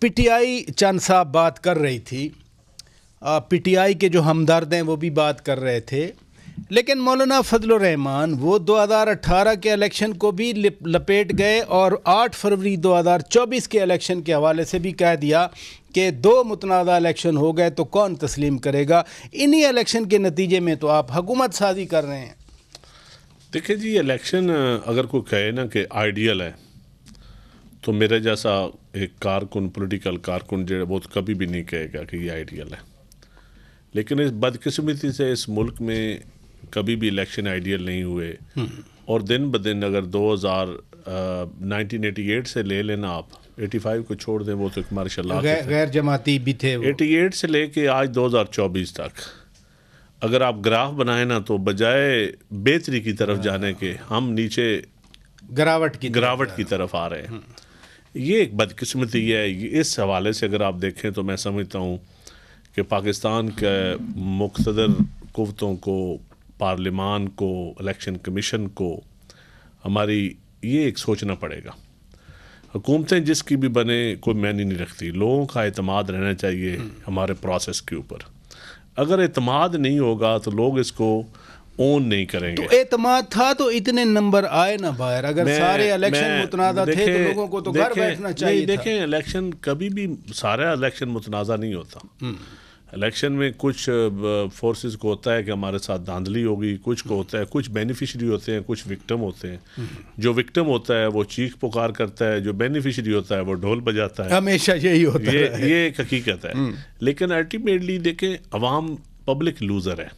PTI चंद साहब बात कर रही थी पीटीआई के जो हमदर्द हैं वो भी बात कर रहे थे लेकिन मौलाना फजलरहमान वो 2018 के इलेक्शन को भी लपेट गए और 8 फरवरी 2024 के इलेक्शन के हवाले से भी कह दिया कि दो मुतनाज़ इलेक्शन हो गए तो कौन तस्लीम करेगा इन्हीं इलेक्शन के नतीजे में तो आप हकूमत साजी कर रहे हैं देखिए जी इलेक्शन अगर कोई कहे ना कि आइडियल है तो मेरे जैसा एक कारकुन पॉलिटिकल कारकुन जो वो कभी भी नहीं कहेगा कि ये आइडियल है लेकिन इस बदकिस्मती से इस मुल्क में कभी भी इलेक्शन आइडियल नहीं हुए हम्म। और दिन ब दिन अगर 2000 1988 से ले लेना आप 85 को छोड़ दें वो तो मार्शा गैर जमाती भी थे वो। 88 से लेके आज 2024 तक अगर आप ग्राफ बनाए ना तो बजाय बेहतरी की तरफ हाँ। जाने के हम नीचे गिरावट की गिरावट की तरफ आ रहे हैं हम्म। ये एक बदकिस्मती है इस हवाले से अगर आप देखें तो मैं समझता हूँ कि पाकिस्तान के मुख्तर कुतों को पार्लियामान को इलेक्शन कमीशन को हमारी ये एक सोचना पड़ेगा हुकूमतें जिसकी भी बने कोई मैनी नहीं रखती लोगों का अतमाद रहना चाहिए हम्म। हमारे प्रोसेस के ऊपर अगर अतमाद नहीं होगा तो लोग इसको ओन नहीं करेंगे तो एतमाद था तो इतने नंबर आए ना बाहर अगर सारे इलेक्शन मुतनाज़ा थे तो लोगों को तो घर बैठना चाहिए देखें इलेक्शन कभी भी सारा इलेक्शन मुतनाज़ा नहीं होता इलेक्शन हम्म। में कुछ फोर्सेस को होता है कि हमारे साथ धांधली होगी कुछ को होता है कुछ बेनिफिशरी होते हैं कुछ विक्टम होते हैं हम्म। जो विक्टिम होता है वो चीख पुकार करता है जो बेनिफिशरी होता है वो ढोल बजाता है हमेशा यही होता ये, है ये एक हकीकत है हम्म। लेकिन अल्टीमेटली देखें अवाम पब्लिक लूज़र है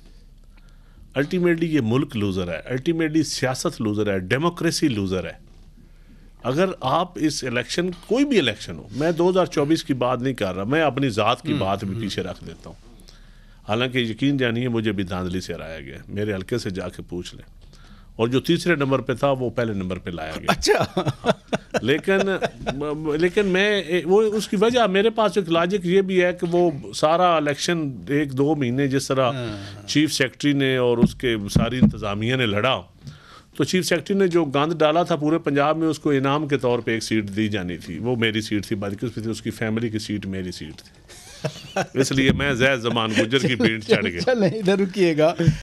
अल्टीमेटली ये मुल्क लूज़र है अल्टीमेटली सियासत लूज़र है डेमोक्रेसी लूज़र है अगर आप इस इलेक्शन कोई भी इलेक्शन हो मैं 2024 की बात नहीं कर रहा मैं अपनी ज़ात की हम्म, बात भी हम्म। पीछे रख देता हूँ हालांकि यकीन जानिए मुझे भी धांधली से हराया गया मेरे हल्के से जाके पूछ लें और जो तीसरे नंबर पर था वो पहले नंबर पर लाया गया अच्छा हाँ। लेकिन लेकिन मैं वो उसकी वजह मेरे पास एक लॉजिक ये भी है कि वो सारा इलेक्शन एक दो महीने जिस तरह चीफ हाँ। सेक्रेटरी ने और उसके सारी इंतज़ामिया ने लड़ा तो चीफ सेक्रेटरी ने जो गंद डाला था पूरे पंजाब में उसको इनाम के तौर पे एक सीट दी जानी थी वो मेरी सीट थी बल्कि उसमें उसकी फैमिली की सीट मेरी सीट थी इसलिए मैं जैद जमान गुजर की पेंट चढ़ गया नहीं इधर रुकिएगा